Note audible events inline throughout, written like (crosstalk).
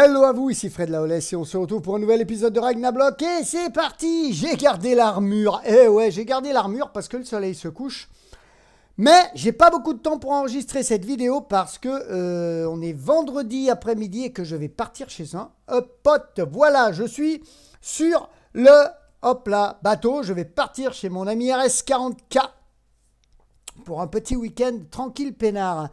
Hello à vous, ici Fred Laolès et on se retrouve pour un nouvel épisode de Ragnablock et c'est parti J'ai gardé l'armure, eh ouais j'ai gardé l'armure parce que le soleil se couche mais j'ai pas beaucoup de temps pour enregistrer cette vidéo parce que euh, on est vendredi après-midi et que je vais partir chez un pote. Voilà, je suis sur le hop là bateau, je vais partir chez mon ami RS40K pour un petit week-end tranquille peinard.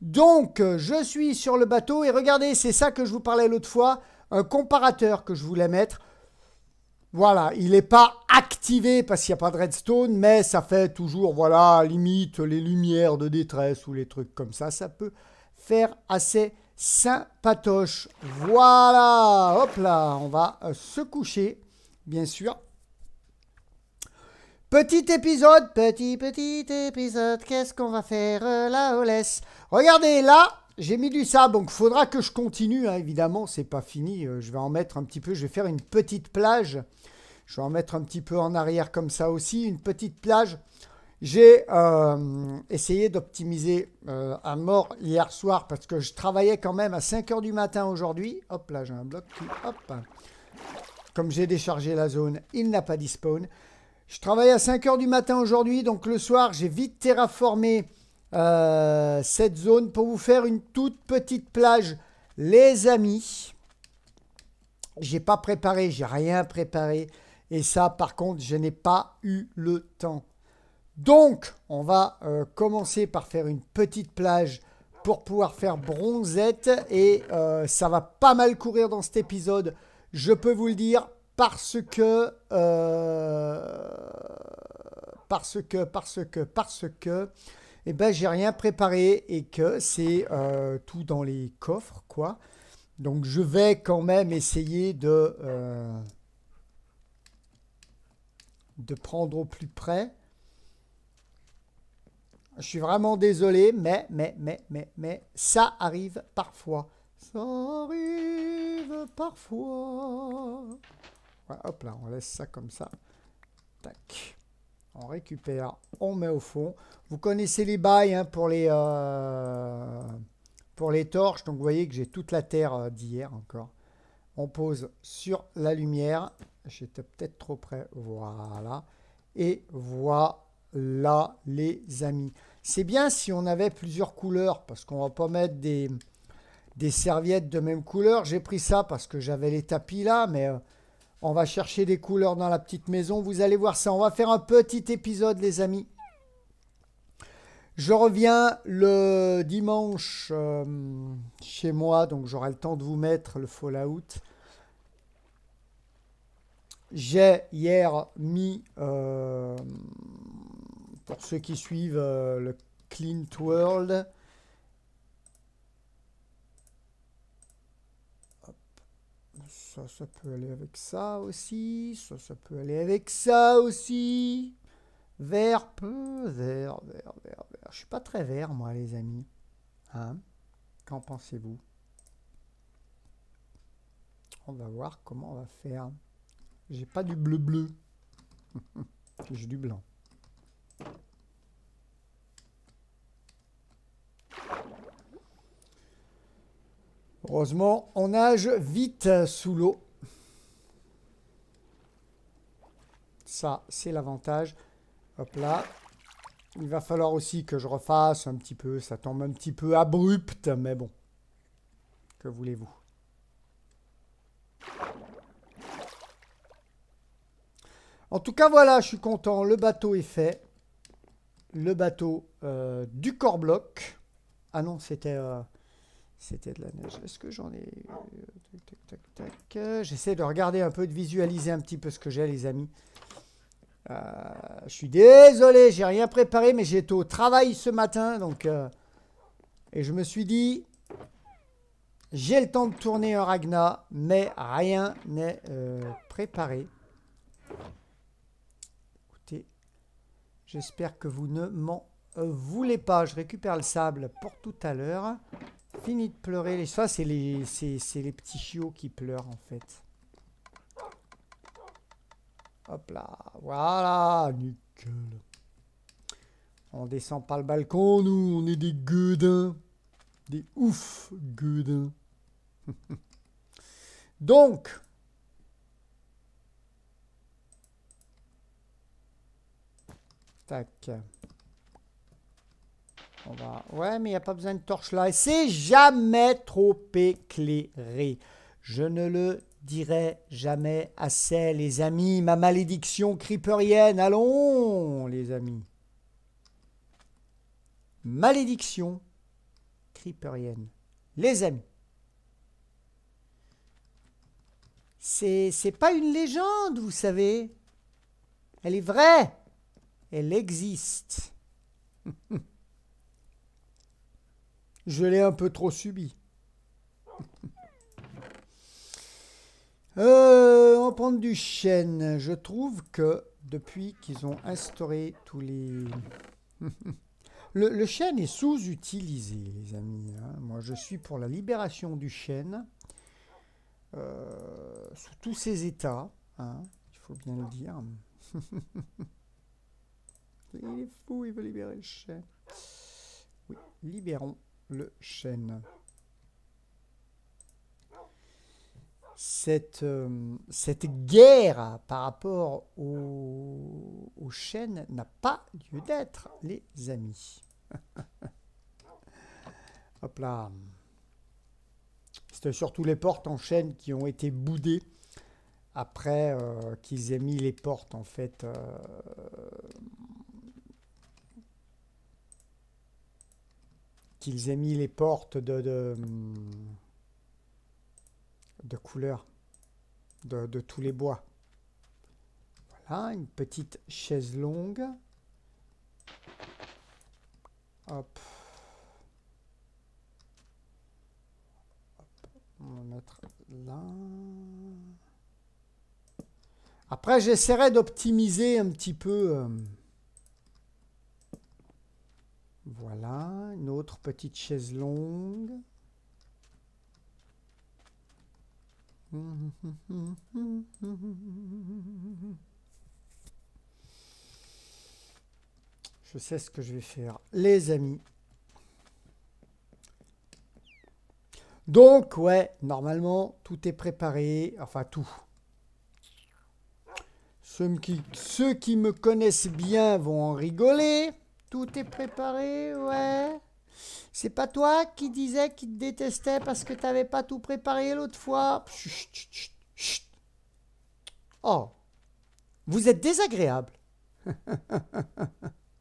Donc, euh, je suis sur le bateau et regardez, c'est ça que je vous parlais l'autre fois, un comparateur que je voulais mettre. Voilà, il n'est pas activé parce qu'il n'y a pas de redstone, mais ça fait toujours, voilà, limite les lumières de détresse ou les trucs comme ça. Ça peut faire assez sympatoche. Voilà, hop là, on va euh, se coucher, bien sûr. Petit épisode, petit, petit épisode, qu'est-ce qu'on va faire euh, là, au laisse Regardez, là, j'ai mis du sable, donc faudra que je continue, hein, évidemment, c'est pas fini, euh, je vais en mettre un petit peu, je vais faire une petite plage, je vais en mettre un petit peu en arrière comme ça aussi, une petite plage. J'ai euh, essayé d'optimiser un à mort hier soir parce que je travaillais quand même à 5h du matin aujourd'hui. Hop là, j'ai un bloc qui, hop. Comme j'ai déchargé la zone, il n'a pas dispawn. Je travaille à 5 h du matin aujourd'hui, donc le soir, j'ai vite terraformé euh, cette zone pour vous faire une toute petite plage. Les amis, j'ai pas préparé, j'ai rien préparé. Et ça, par contre, je n'ai pas eu le temps. Donc, on va euh, commencer par faire une petite plage pour pouvoir faire bronzette. Et euh, ça va pas mal courir dans cet épisode, je peux vous le dire parce que, euh, parce que, parce que, parce que, eh ben, j'ai rien préparé et que c'est euh, tout dans les coffres, quoi. Donc, je vais quand même essayer de, euh, de prendre au plus près. Je suis vraiment désolé, mais, mais, mais, mais, mais, ça arrive parfois. Ça arrive parfois hop là, on laisse ça comme ça. Tac. On récupère, on met au fond. Vous connaissez les bails hein, euh, pour, les, torches. Donc vous voyez que j'ai toute la terre euh, d'hier encore. On pose sur la lumière. J'étais peut-être trop près. Voilà. Et voilà les amis. C'est bien si on avait plusieurs couleurs parce qu'on ne va pas mettre des, serviettes de même couleur. J'ai pris ça parce que j'avais les tapis là, mais... Euh, on va chercher des couleurs dans la petite maison. Vous allez voir ça. On va faire un petit épisode, les amis. Je reviens le dimanche euh, chez moi, donc j'aurai le temps de vous mettre le Fallout. J'ai hier mis, euh, pour ceux qui suivent euh, le Clean World, ça, peut aller avec ça aussi, ça, ça peut aller avec ça aussi. Vert, peu, vert, vert, vert, vert. Je suis pas très vert, moi, les amis. Hein Qu'en pensez-vous On va voir comment on va faire. J'ai pas du bleu-bleu. (laughs) J'ai du blanc. Heureusement, on nage vite sous l'eau. Ça, c'est l'avantage. Hop là. Il va falloir aussi que je refasse un petit peu. Ça tombe un petit peu abrupte, mais bon. Que voulez-vous En tout cas, voilà, je suis content. Le bateau est fait. Le bateau euh, du du bloc Ah non, c'était... Euh, c'était de la neige. Est-ce que j'en ai euh, tac, tac, tac, J'essaie de regarder un peu, de visualiser un petit peu ce que j'ai, les amis. Euh, je suis désolé, j'ai rien préparé, mais j'étais au travail ce matin, donc euh, et je me suis dit, j'ai le temps de tourner un Ragna, mais rien n'est préparé. Écoutez, j'espère que vous ne m'en voulez pas. Je récupère le sable pour tout à l'heure. Fini de pleurer. Les... Ça, c'est les, les petits chiots qui pleurent, en fait. Hop là. Voilà. Nickel. On descend par le balcon, nous. On est des gueudins. Des ouf gueudins. (laughs) Donc... Tac. Ouais, mais il n'y a pas besoin de torche là. C'est jamais trop éclairé. Je ne le dirai jamais assez, les amis. Ma malédiction creeperienne. Allons, les amis. Malédiction creeperienne. Les amis. C'est pas une légende, vous savez. Elle est vraie. Elle existe. (laughs) Je l'ai un peu trop subi. Euh, on va prendre du chêne, je trouve que depuis qu'ils ont instauré tous les... (laughs) le, chêne est sous-utilisé, les amis. Hein. Moi, je suis pour la libération du chêne euh, sous tous ses états. Hein, il faut bien le dire. (laughs) il est fou, il veut libérer le chêne. Oui, libérons le chêne. Cette, euh, cette guerre par rapport au, au chêne n'a pas lieu d'être, les amis. (laughs) Hop là. C'était surtout les portes en chêne qui ont été boudées après euh, qu'ils aient mis les portes en fait euh, qu'ils aient mis les portes de, de, de couleur de, tous les bois. Voilà, une petite chaise longue. Hop. On va mettre là. Après, j'essaierai d'optimiser un petit peu... Euh, voilà, une autre petite chaise longue. Je sais ce que je vais faire. Les amis. Donc, ouais, normalement, tout est préparé. Enfin, tout. Ceux qui, me connaissent bien vont en rigoler. Tout est préparé, ouais. C'est pas toi qui disais qu'il te détestait parce que t'avais pas tout préparé l'autre fois. oh, vous êtes désagréable.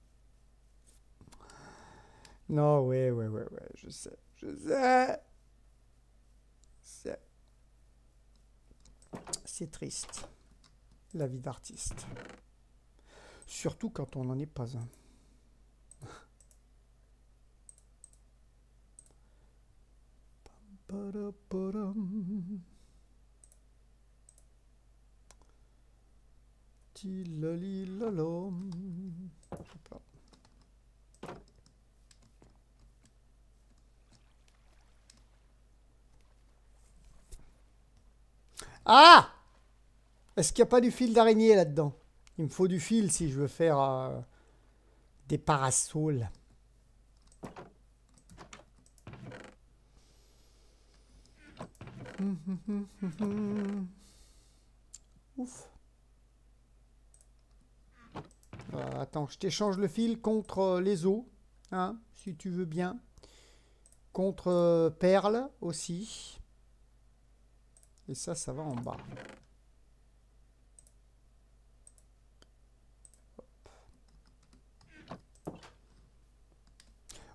(laughs) non, ouais, ouais, ouais, ouais, je sais, je sais. C'est triste, la vie d'artiste. Surtout quand on n'en est pas un. Ah Est-ce qu'il n'y a pas du fil d'araignée là-dedans Il me faut du fil si je veux faire euh, des parasols. Ouf. Euh, attends, je t'échange le fil contre euh, les os, hein, si tu veux bien. Contre euh, perles aussi. Et ça, ça va en bas.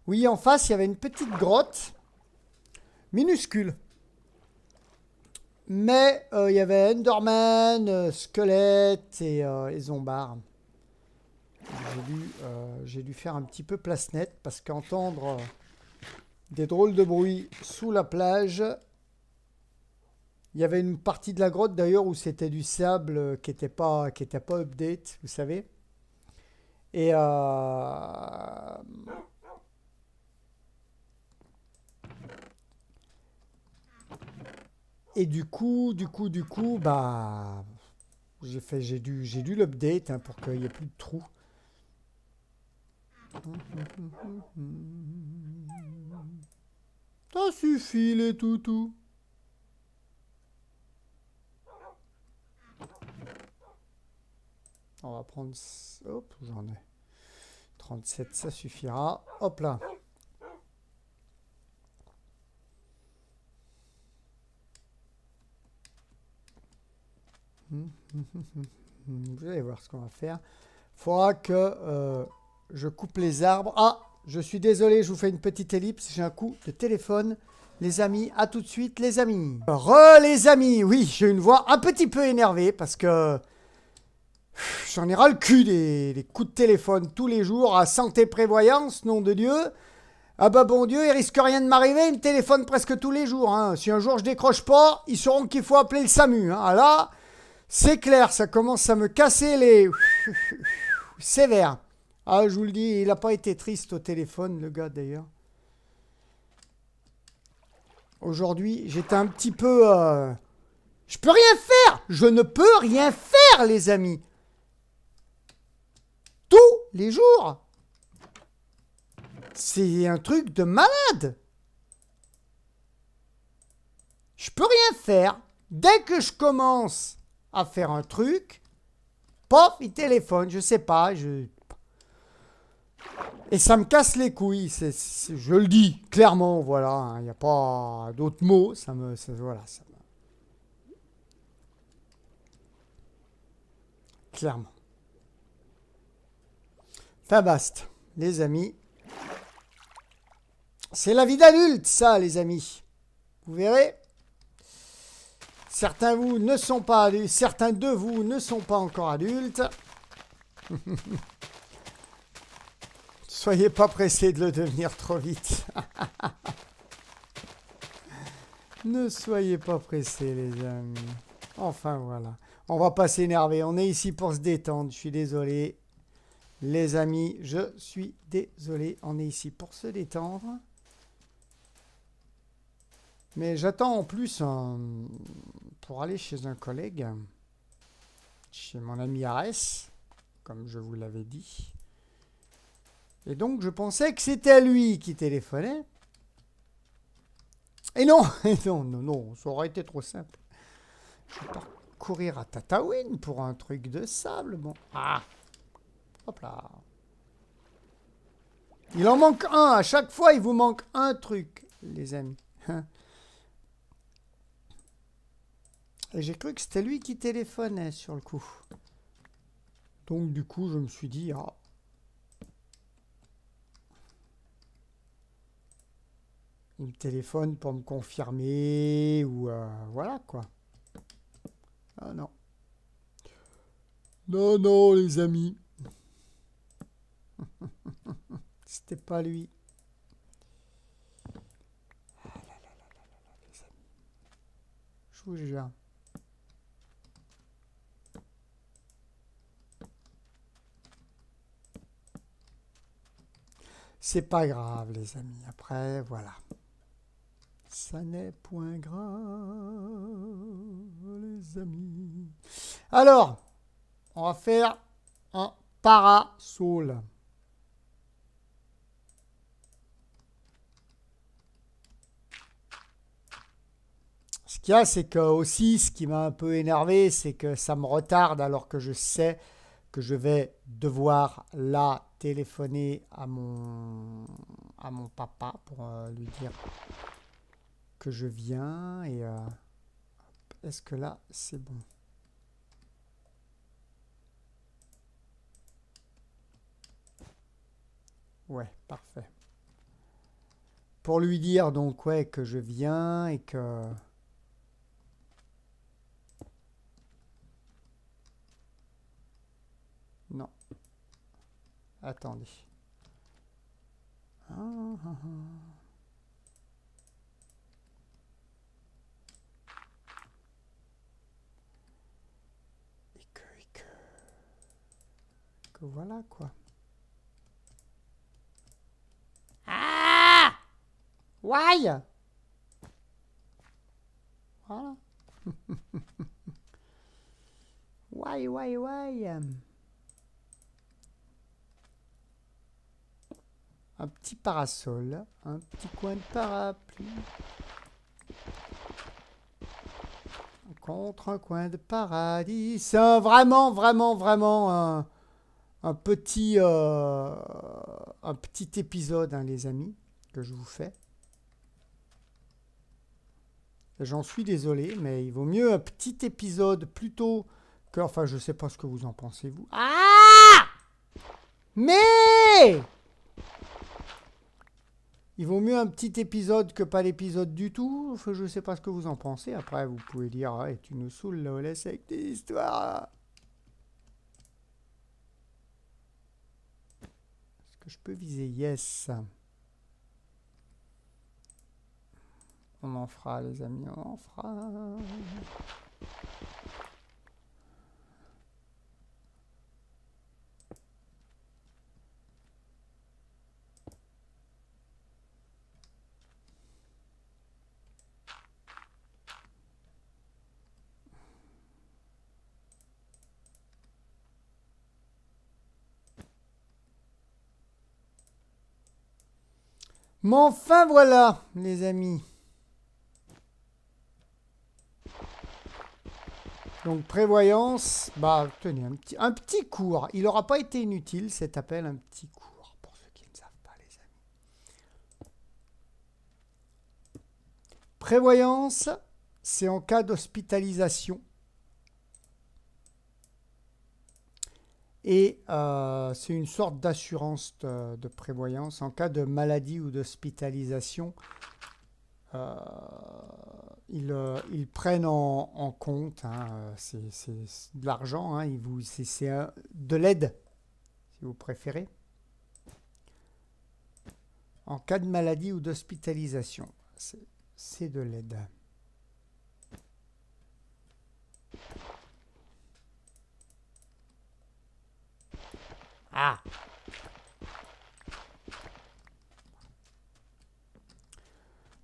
Oui, en face, il y avait une petite grotte minuscule. Mais euh, il y avait Enderman, euh, Squelette et, euh, Zombar. J'ai dû, faire un petit peu place nette parce qu'entendre des drôles de bruit sous la plage. Il y avait une partie de la grotte d'ailleurs où c'était du sable qui n'était pas, pas update, vous savez. Et Et du coup, du coup, du coup, bah, j'ai fait, j'ai dû, j'ai dû l'update hein, pour qu'il n'y ait plus de trous. Ça suffit les toutous. On va prendre... Hop, j'en ai. 37, ça suffira. Hop là. Vous allez voir ce qu'on va faire. Il faudra que euh, je coupe les arbres. Ah, je suis désolé, je vous fais une petite ellipse. J'ai un coup de téléphone. Les amis, à tout de suite, les amis. Re, les amis, oui, j'ai une voix un petit peu énervée parce que j'en ai ras le cul des, coups de téléphone tous les jours à santé prévoyance, nom de Dieu. Ah bah bon Dieu, il risque rien de m'arriver, il me téléphone presque tous les jours. Hein. Si un jour je décroche pas, ils sauront qu'il faut appeler le SAMU. Hein. Ah là, c'est clair, ça commence à me casser les... (laughs) sévères. Ah, je vous le dis, il n'a pas été triste au téléphone, le gars d'ailleurs. Aujourd'hui, j'étais un petit peu... Euh, je peux rien faire Je ne peux rien faire, les amis Tous les jours C'est un truc de malade Je peux rien faire Dès que je commence à faire un truc. pop, il téléphone, je sais pas, je... Et ça me casse les couilles, c je le dis clairement, voilà, il hein, n'y a pas d'autres mots, ça me... Ça, voilà, ça me... Clairement. Fabaste, les amis. C'est la vie d'adulte, ça, les amis. Vous verrez. Certains, vous ne sont pas certains de vous ne sont pas encore adultes. (laughs) Soyez pas pressés de le devenir trop vite. (laughs) ne soyez pas pressés, les amis. Enfin, voilà. On va pas s'énerver. On est ici pour se détendre. Je suis désolé. Les amis, je suis désolé. On est ici pour se détendre. Mais j'attends en plus un, pour aller chez un collègue, chez mon ami Arès, comme je vous l'avais dit. Et donc je pensais que c'était à lui qui téléphonait. Et non, (laughs) et non, non, non, ça aurait été trop simple. Je vais parcourir courir à Tatawin pour un truc de sable, bon. Ah Hop là Il en manque un, à chaque fois il vous manque un truc, les amis. Hein. Et j'ai cru que c'était lui qui téléphonait sur le coup. Donc du coup, je me suis dit, ah. Il me téléphone pour me confirmer ou euh, voilà quoi. Ah non. Non, non, les amis. (laughs) C'était pas lui. Ah là Je vous jure. C'est pas grave, les amis. Après, voilà. Ça n'est point grave, les amis. Alors, on va faire un parasol. Ce qu'il y a, c'est que aussi, ce qui m'a un peu énervé, c'est que ça me retarde alors que je sais que je vais devoir là téléphoner à mon, à mon papa pour euh, lui dire que je viens. Et euh, est-ce que là, c'est bon Ouais, parfait. Pour lui dire donc ouais que je viens et que... Attendez. Et que, et que... Que voilà, quoi. Ah Why Voilà. (laughs) why, why, why un petit parasol, un petit coin de parapluie. Contre un coin de paradis. C'est vraiment, vraiment, vraiment un, petit, euh, un petit épisode, hein, les amis, que je vous fais. J'en suis désolé, mais il vaut mieux un petit épisode plutôt que... Enfin, je sais pas ce que vous en pensez, vous. Ah Mais il vaut mieux un petit épisode que pas l'épisode du tout. Je sais pas ce que vous en pensez. Après, vous pouvez dire ah, Tu nous saoules, là, laisse avec tes histoires. Est-ce que je peux viser Yes. On en fera, les amis, on en fera. Mais enfin voilà, les amis. Donc prévoyance, bah tenez, un petit, un petit cours. Il n'aura pas été inutile cet appel, un petit cours, pour ceux qui ne savent pas, les amis. Prévoyance, c'est en cas d'hospitalisation. Et euh, c'est une sorte d'assurance euh, de, prévoyance en cas de maladie ou d'hospitalisation. Euh, ils, prennent en, compte, hein, c'est de l'argent, hein, c'est de l'aide, si vous préférez, en cas de maladie ou d'hospitalisation. C'est de l'aide. Ah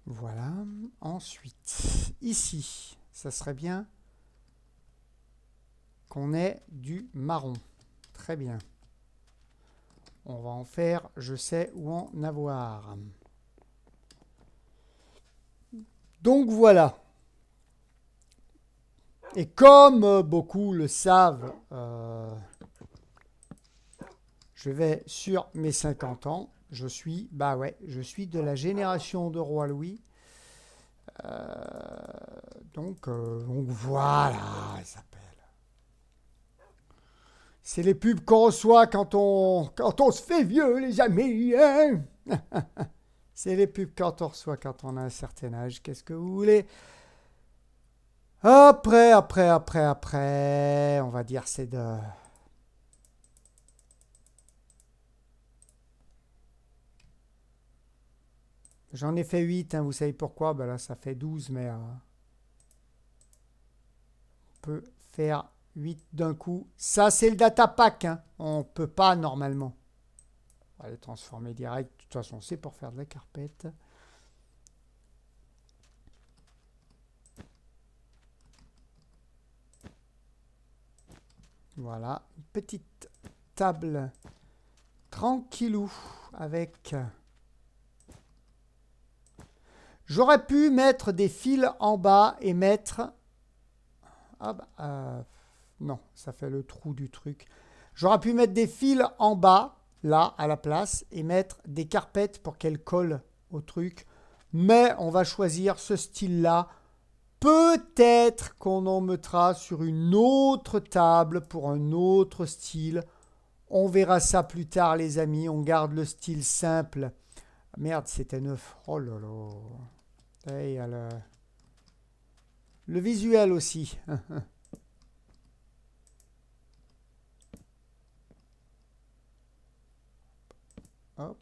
Voilà. Ensuite, ici, ça serait bien qu'on ait du marron. Très bien. On va en faire, je sais où en avoir. Donc voilà. Et comme beaucoup le savent, euh, je vais sur mes 50 ans. Je suis, bah ouais, je suis de la génération de Roi Louis. Euh, euh, donc, voilà, elle s'appelle. C'est les pubs qu'on reçoit quand on, quand on se fait vieux, les amis. Hein. (laughs) C'est les pubs quand on reçoit quand on a un certain âge. Qu'est-ce que vous voulez Après, après, après, après, on va dire c'est de... J'en ai fait 8, hein, vous savez pourquoi ben Là, ça fait 12, mais euh, on peut faire 8 d'un coup. Ça, c'est le data pack. Hein. On ne peut pas normalement. On va le transformer direct. De toute façon, c'est pour faire de la carpette. Voilà, une petite table tranquillou avec J'aurais pu mettre des fils en bas et mettre... Ah bah, euh, non, ça fait le trou du truc. J'aurais pu mettre des fils en bas, là, à la place, et mettre des carpettes pour qu'elles collent au truc. Mais on va choisir ce style-là. Peut-être qu'on en mettra sur une autre table pour un autre style. On verra ça plus tard, les amis. On garde le style simple. Merde, c'était neuf. Oh là là. Et euh, le, visuel aussi. (laughs) Hop,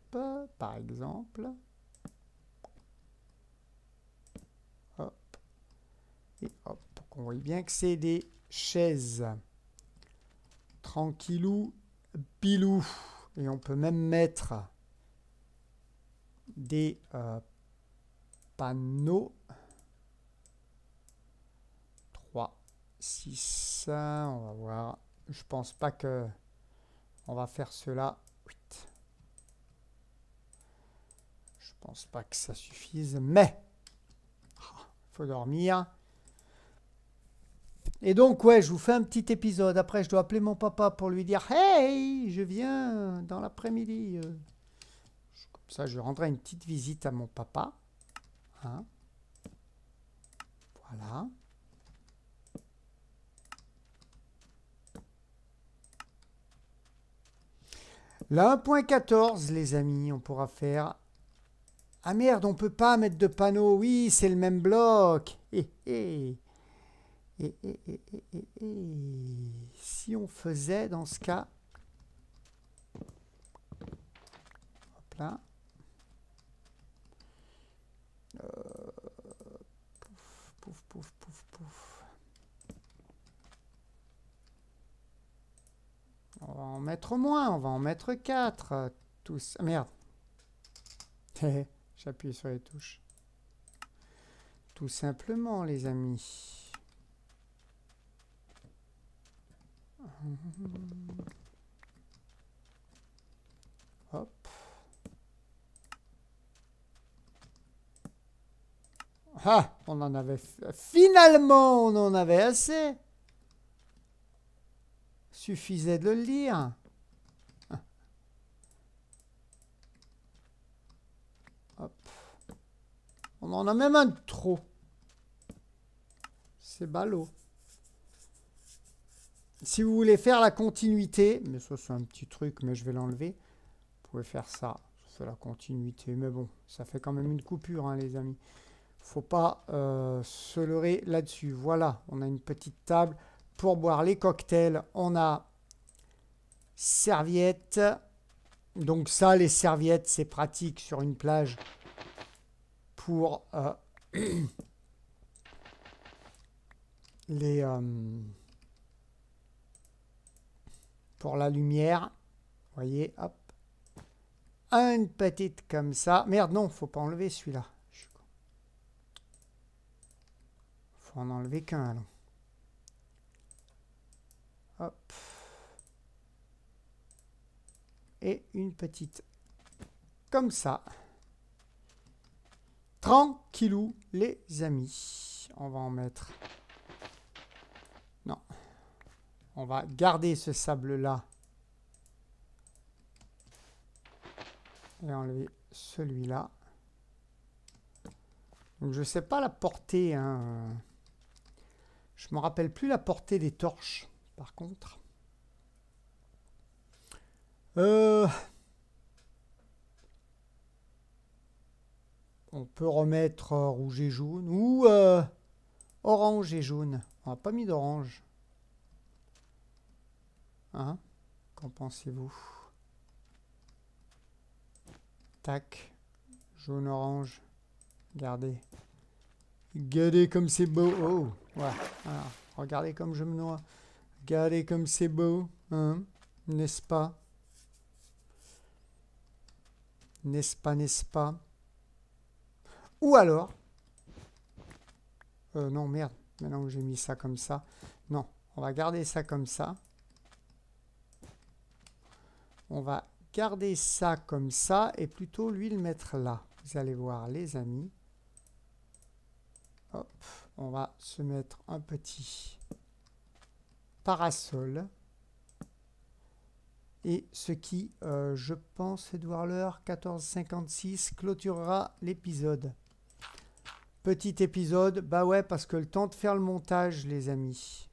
par exemple. Hop. Et hop, on voit bien que c'est des chaises. Tranquillou, pilou. Et on peut même mettre des euh, panneau. 3, 6, on va voir. Je pense pas que on va faire cela. Je pense pas que ça suffise, mais faut dormir. Et donc, ouais, je vous fais un petit épisode. Après, je dois appeler mon papa pour lui dire Hey, je viens dans l'après-midi. Euh, comme ça, je rendrai une petite visite à mon papa. Voilà. La 1.14, les amis, on pourra faire... Ah merde, on peut pas mettre de panneau. Oui, c'est le même bloc. Eh, eh. eh, eh, eh si on faisait dans ce cas... Hop là pouf, pouf, pouf, pouf, pouf. On va en mettre moins, on va en mettre 4. Tous. merde. J'appuie sur les touches. Tout simplement, les amis. Hop. Ah, on en avait... Finalement, on en avait assez. Suffisait de le lire. Ah. On en a même un de trop. C'est ballot. Si vous voulez faire la continuité, mais ça c'est un petit truc, mais je vais l'enlever. Vous pouvez faire ça, c'est la continuité, mais bon, ça fait quand même une coupure, hein, les amis faut pas euh, se leurrer là-dessus. Voilà, on a une petite table pour boire les cocktails. On a serviettes. Donc ça, les serviettes, c'est pratique sur une plage pour euh, (coughs) les euh, pour la lumière. Vous Voyez, hop, une petite comme ça. Merde, non, faut pas enlever celui-là. en enlever qu'un alors. Hop. Et une petite comme ça. Tranquillou, les amis. On va en mettre... Non. On va garder ce sable-là. Et enlever celui-là. Donc je sais pas la portée. Hein. Euh. Je me rappelle plus la portée des torches, par contre. Euh, on peut remettre euh, rouge et jaune ou euh, orange et jaune. On n'a pas mis d'orange. Hein Qu'en pensez-vous Tac. Jaune-orange. Gardez. Regardez comme c'est beau. Oh, regardez comme je me noie. Regardez comme c'est beau, hein N'est-ce pas N'est-ce pas, n'est-ce pas Ou alors... Euh, non, merde. Maintenant que j'ai mis ça comme ça. Non, on va garder ça comme ça. On va garder ça comme ça et plutôt lui le mettre là. Vous allez voir les amis on va se mettre un petit parasol. Et ce qui, euh, je pense, Edouard Leur, 1456, clôturera l'épisode. Petit épisode, bah ouais, parce que le temps de faire le montage, les amis.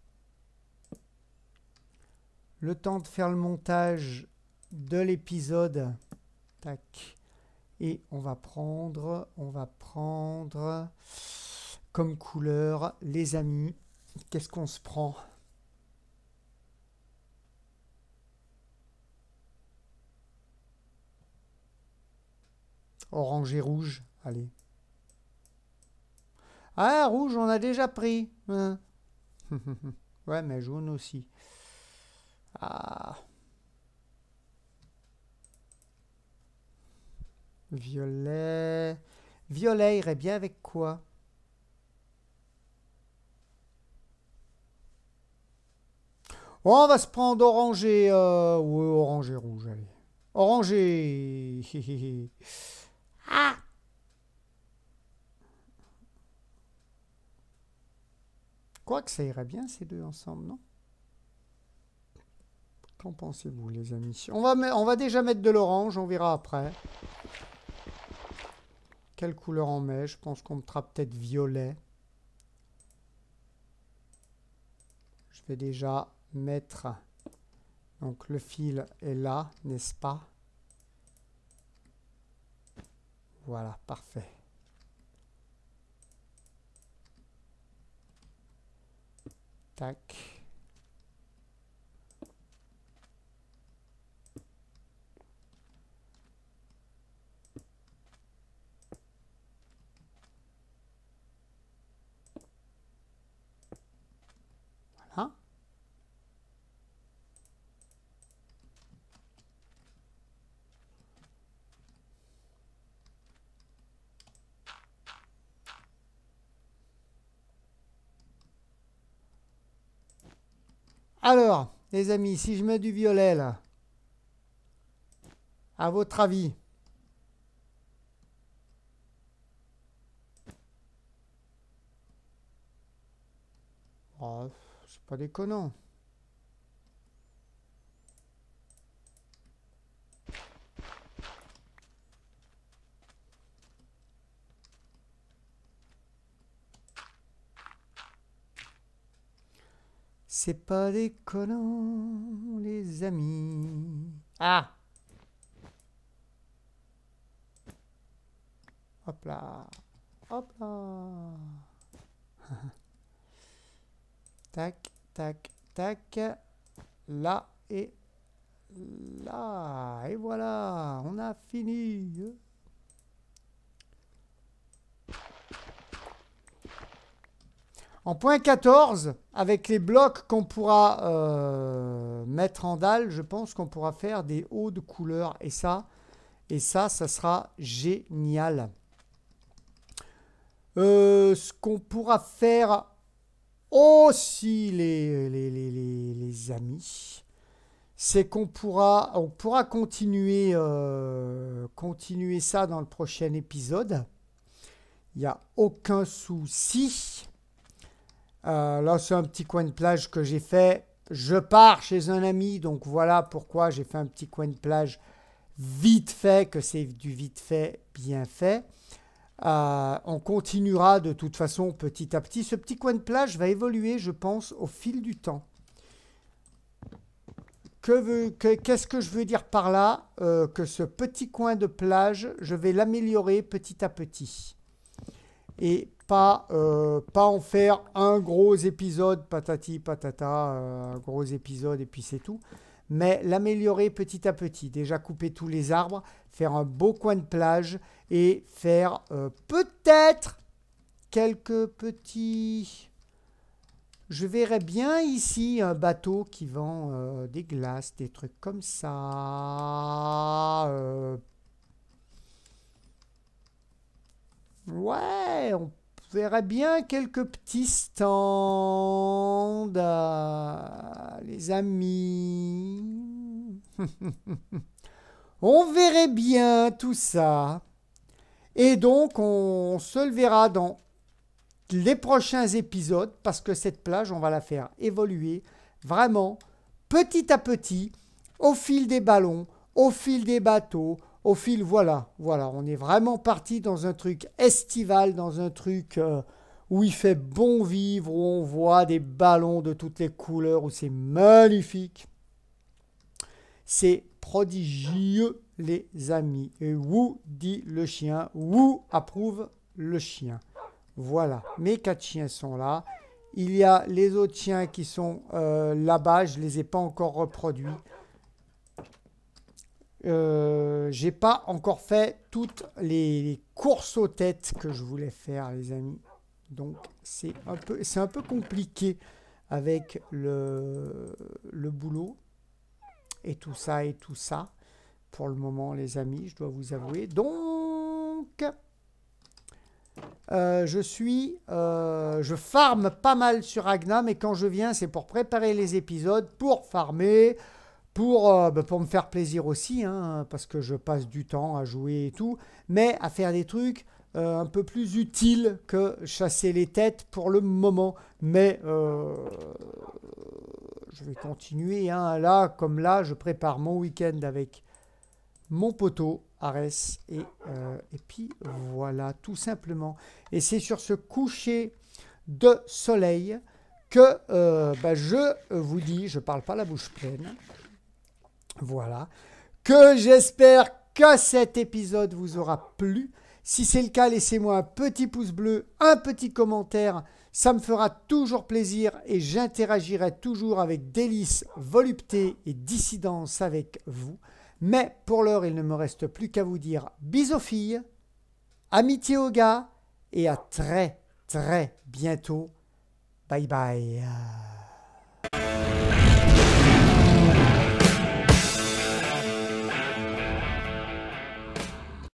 Le temps de faire le montage de l'épisode. Tac. Et on va prendre, on va prendre comme couleur, les amis, qu'est-ce qu'on se prend Orange et rouge, allez. Ah, rouge, on a déjà pris. Hein. (laughs) ouais, mais jaune aussi. Ah. Violet. Violet irait bien avec quoi Oh, on va se prendre orange et... Euh, orange rouge, allez. Orange (laughs) ah Quoi que ça irait bien ces deux ensemble, non Qu'en pensez-vous, les amis on va, on va déjà mettre de l'orange, on verra après. Quelle couleur on met Je pense qu'on mettra peut-être violet. Je vais déjà mettre donc le fil est là n'est-ce pas voilà parfait tac Alors, les amis, si je mets du violet là, à votre avis, oh, c'est pas déconnant. C'est pas déconnant, les amis. Ah Hop là Hop là (laughs) Tac, tac, tac. Là et là. Et voilà, on a fini. En point 14, avec les blocs qu'on pourra euh, mettre en dalle, je pense qu'on pourra faire des hauts de couleur. Et ça, et ça, ça sera génial. Euh, ce qu'on pourra faire aussi, les, les, amis, c'est qu'on pourra, on pourra continuer, euh, continuer ça dans le prochain épisode. Il n'y a aucun souci. Euh, là, c'est un petit coin de plage que j'ai fait. Je pars chez un ami, donc voilà pourquoi j'ai fait un petit coin de plage vite fait, que c'est du vite fait, bien fait. Euh, on continuera de toute façon petit à petit. Ce petit coin de plage va évoluer, je pense, au fil du temps. Qu'est-ce que, je veux dire par là euh, Que ce petit coin de plage, je vais l'améliorer petit à petit et pas, euh, pas en faire un gros épisode, patati patata, euh, un gros épisode et puis c'est tout, mais l'améliorer petit à petit. Déjà couper tous les arbres, faire un beau coin de plage et faire euh, peut-être quelques petits... Je verrais bien ici un bateau qui vend des glaces, des trucs comme ça. Ouais, on verrait bien quelques petits stands, euh, les amis. (laughs) on verrait bien tout ça. Et donc, on se le verra dans les prochains épisodes parce que cette plage, on va la faire évoluer vraiment petit à petit au fil des ballons, au fil des bateaux, au fil, voilà, voilà, on est vraiment parti dans un truc estival, dans un truc euh, où il fait bon vivre, où on voit des ballons de toutes les couleurs, où c'est magnifique. C'est prodigieux, les amis. Et où dit le chien, wou approuve le chien. Voilà, mes quatre chiens sont là. Il y a les autres chiens qui sont euh, là-bas, je ne les ai pas encore reproduits. Euh, j'ai pas encore fait toutes les courses aux têtes que je voulais faire, les amis. Donc c'est un peu, c'est un peu compliqué avec le, boulot et tout ça et tout ça. Pour le moment, les amis, je dois vous avouer. Donc, euh, je suis, euh, je farme pas mal sur Agna, mais quand je viens, c'est pour préparer les épisodes, pour farmer. Euh, bah, pour, me faire plaisir aussi, hein, parce que je passe du temps à jouer et tout, mais à faire des trucs euh, un peu plus utiles que chasser les têtes pour le moment. Mais euh, je vais continuer. Hein. là, comme là, je prépare mon week-end avec mon poteau, Arès. Et, puis voilà, tout simplement. Et c'est sur ce coucher de soleil que bah, je vous dis, je parle pas la bouche pleine. Voilà. Que j'espère que cet épisode vous aura plu. Si c'est le cas, laissez-moi un petit pouce bleu, un petit commentaire. Ça me fera toujours plaisir et j'interagirai toujours avec délice, volupté et dissidence avec vous. Mais pour l'heure, il ne me reste plus qu'à vous dire bisous filles, amitié aux gars et à très très bientôt. Bye bye.